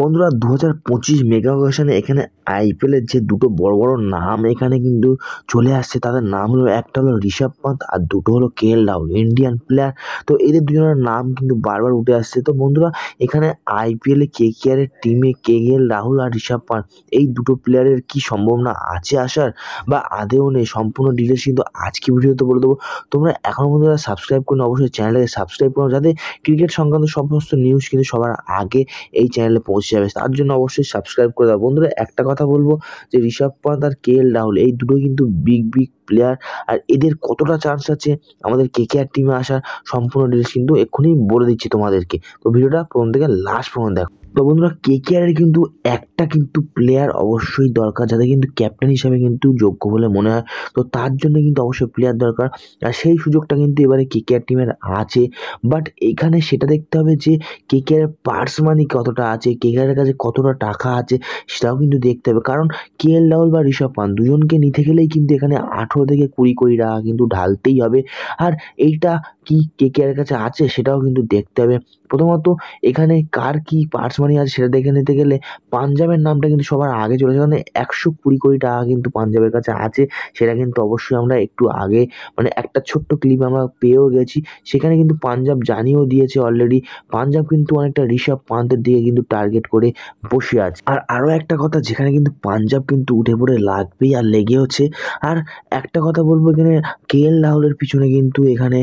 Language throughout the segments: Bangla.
বন্ধুরা দু হাজার পঁচিশ মেগা অকেশনে এখানে আইপিএলের যে দুটো বড় বড় নাম এখানে কিন্তু চলে আসছে তাদের নাম হলো একটা হলো ঋষভ পন্থ আর দুটো হলো K L Rahul Indian player তো এদের দুজনের নাম কিন্তু বারবার উঠে আসছে তো বন্ধুরা এখানে আইপিএলে কে কেয়ারের টিমে কে এল রাহুল আর ঋষভ পান্ত এই দুটো প্লেয়ারের কি সম্ভাবনা আছে আসার বা আদেও নেই সম্পূর্ণ ডিটেলস কিন্তু আজকে ভিডিওতে বলে দেবো তোমরা এখনও বন্ধুরা সাবস্ক্রাইব করুন অবশ্যই চ্যানেলটাকে সাবস্ক্রাইব করো যাতে ক্রিকেট সংক্রান্ত সমস্ত নিউজ কিন্তু সবার আগে এই চ্যানেলে পৌঁছে হিসাবে তার জন্য অবশ্যই সাবস্ক্রাইব করে দাও বন্ধুরা একটা কথা বলবো যে ঋষভ পান্ত আর কে এল রাহুল এই দুটো কিন্তু বিগ বিগ প্লেয়ার আর এদের কতটা চান্স আছে আমাদের কে কে আর টিমে আসার সম্পূর্ণ ডিটেলস কিন্তু এক্ষুনি বলে দিচ্ছি তোমাদেরকে তো ভিডিওটা প্রথম থেকে লাস্ট পর্যন্ত দেখো তো বন্ধুরা কে কেয়ারের কিন্তু একটা কিন্তু প্লেয়ার অবশ্যই দরকার যাতে কিন্তু ক্যাপ্টেন হিসাবে কিন্তু যোগ্য বলে মনে হয় তো তার জন্য কিন্তু অবশ্যই প্লেয়ার দরকার আর সেই সুযোগটা কিন্তু এবারে কে কে আর টিমের আছে বাট এখানে সেটা দেখতে হবে যে কে কে আর পার্স মানি কতটা আছে কে কে আরের কাছে কতটা টাকা আছে সেটাও কিন্তু দেখতে হবে কারণ কে এল রাহুল বা ঋষভ পান দুজনকে নিতে গেলেই কিন্তু এখানে আঠেরো থেকে কুড়ি কোটি টাকা কিন্তু ঢালতেই হবে আর এইটা কি কে কে আর কাছে আছে সেটাও কিন্তু দেখতে হবে প্রথমত এখানে কার কি পার্স মানি আছে সেটা দেখে নিতে গেলে পাঞ্জাবের নামটা কিন্তু সবার আগে চলে যায় মানে একশো কুড়ি কোটি টাকা কিন্তু পাঞ্জাবের কাছে আছে সেটা কিন্তু অবশ্যই আমরা একটু আগে মানে একটা ছোট্ট ক্লিপ আমরা পেয়েও গেছি সেখানে কিন্তু পাঞ্জাব জানিয়েও দিয়েছে অলরেডি পাঞ্জাব কিন্তু অনেকটা ঋষভ পান্তের দিকে কিন্তু টার্গেট করে বসে আছে আর আরও একটা কথা যেখানে কিন্তু পাঞ্জাব কিন্তু উঠে পড়ে লাগবেই আর লেগেওছে আর একটা কথা বলবো এখানে কে এল রাহুলের পিছনে কিন্তু এখানে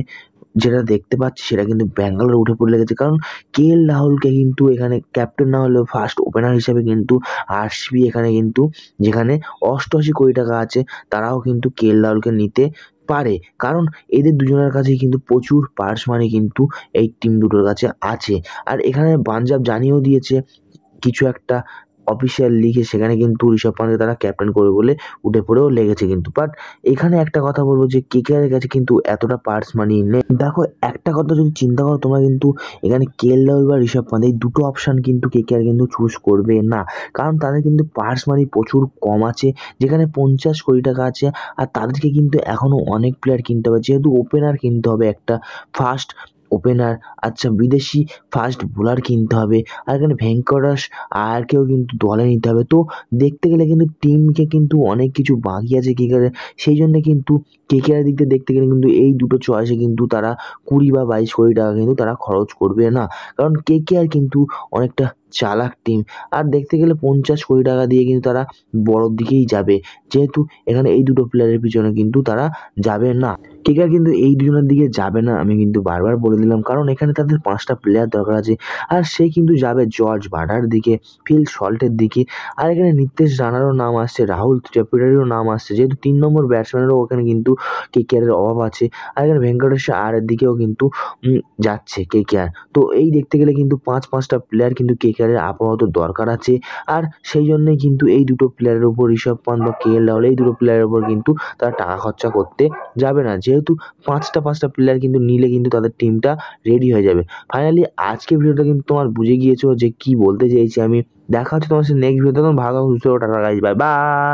যেটা দেখতে পাচ্ছি সেটা কিন্তু ব্যাঙ্গালোর উঠে পড়ে লেগেছে কারণ কে এল রাহুলকে কিন্তু এখানে ক্যাপ্টেন না হলেও ফার্স্ট ওপেনার হিসেবে কিন্তু আসবি এখানে কিন্তু যেখানে অষ্টআশি কোটি টাকা আছে তারাও কিন্তু কে এল রাহুলকে নিতে পারে কারণ এদের দুজনের কাছেই কিন্তু প্রচুর পার্স মানি কিন্তু এই টিম দুটোর কাছে আছে আর এখানে পাঞ্জাব জানিয়েও দিয়েছে কিছু একটা অফিসিয়াল লিগে সেখানে কিন্তু ঋষভ পান্তকে তারা ক্যাপ্টেন করে বলে উঠে পড়েও লেগেছে কিন্তু বাট এখানে একটা কথা বলবো যে কে কেকেআরের কাছে কিন্তু এতটা পার্স মানি নেই দেখো একটা কথা যদি চিন্তা করো তোমরা কিন্তু এখানে এল রাহুল বা ঋষভ পান্ত এই দুটো অপশান কিন্তু কে কেকেআর কিন্তু চুজ করবে না কারণ তাদের কিন্তু পার্স মানি প্রচুর কম আছে যেখানে পঞ্চাশ কোটি টাকা আছে আর তাদেরকে কিন্তু এখনও অনেক প্লেয়ার কিনতে হবে যেহেতু ওপেনার কিনতে হবে একটা ফার্স্ট ওপেনার আচ্ছা বিদেশি ফাস্ট বোলার কিনতে হবে আর এখানে ভেঙ্কটাস আয়ারকেও কিন্তু দলে নিতে হবে তো দেখতে গেলে কিন্তু টিমকে কিন্তু অনেক কিছু বাকি আছে কেকারের সেই জন্য কিন্তু কেকেআর দিক থেকে দেখতে গেলে কিন্তু এই দুটো চয়েসে কিন্তু তারা কুড়ি বা বাইশ কোটি টাকা কিন্তু তারা খরচ করবে না কারণ আর কিন্তু অনেকটা চালাক টিম আর দেখতে গেলে পঞ্চাশ কোটি টাকা দিয়ে কিন্তু তারা বড়োর দিকেই যাবে যেহেতু এখানে এই দুটো প্লেয়ারের পিছনে কিন্তু তারা যাবে না কেকার কিন্তু এই দুজনের দিকে যাবে না আমি কিন্তু বারবার বলে দিলাম কারণ এখানে তাদের পাঁচটা প্লেয়ার দরকার আছে আর সে কিন্তু যাবে জর্জ বাডার দিকে ফিল সল্টের দিকে আর এখানে নিতেশ রানারও নাম আসছে রাহুল ত্রিপুরারিও নাম আসছে যেহেতু তিন নম্বর ব্যাটসম্যানেরও ওখানে কিন্তু কেকেআরের অভাব আছে আর এখানে ভেঙ্কটেশ্বর আরের দিকেও কিন্তু যাচ্ছে কেকেআর তো এই দেখতে গেলে কিন্তু পাঁচ পাঁচটা প্লেয়ার কিন্তু কেকেআর প্লেয়ারের আপাতত দরকার আছে আর সেই জন্যে কিন্তু এই দুটো প্লেয়ারের উপর ঋষভ পান্ত বা কে এল রাহুল এই দুটো প্লেয়ারের উপর কিন্তু তারা টাকা খরচা করতে যাবে না যেহেতু পাঁচটা পাঁচটা প্লেয়ার কিন্তু নিলে কিন্তু তাদের টিমটা রেডি হয়ে যাবে ফাইনালি আজকে ভিডিওটা কিন্তু তোমার বুঝে গিয়েছো যে কি বলতে চাইছি আমি দেখা হচ্ছে তোমার সে নেক্সট ভিডিওতে তখন ভালো সুস্থ টাটা গাইজ বাই বাই